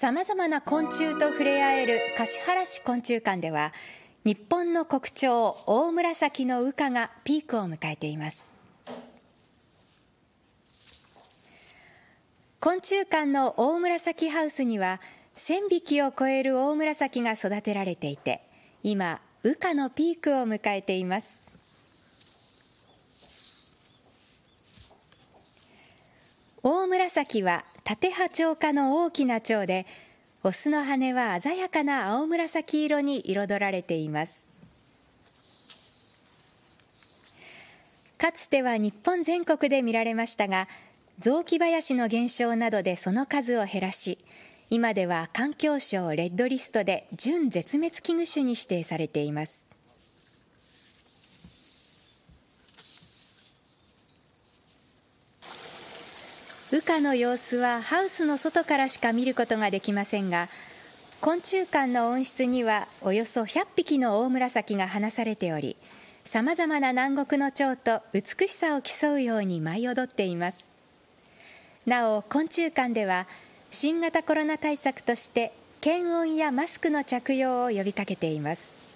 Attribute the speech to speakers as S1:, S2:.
S1: さまざまな昆虫と触れ合える橿原市昆虫館では日本の国鳥オオムラサキの羽化がピークを迎えています昆虫館のオオムラサキハウスには1000匹を超えるオオムラサキが育てられていて今羽化のピークを迎えていますオオムラサキは縦波長の大きな蝶でオスの羽は鮮やかな青紫色に彩られていますかつては日本全国で見られましたが雑木林の減少などでその数を減らし今では環境省レッドリストで準絶滅危惧種に指定されています羽化の様子はハウスの外からしか見ることができませんが昆虫館の温室にはおよそ100匹の大紫が放されておりさまざまな南国の蝶と美しさを競うように舞い踊っていますなお昆虫館では新型コロナ対策として検温やマスクの着用を呼びかけています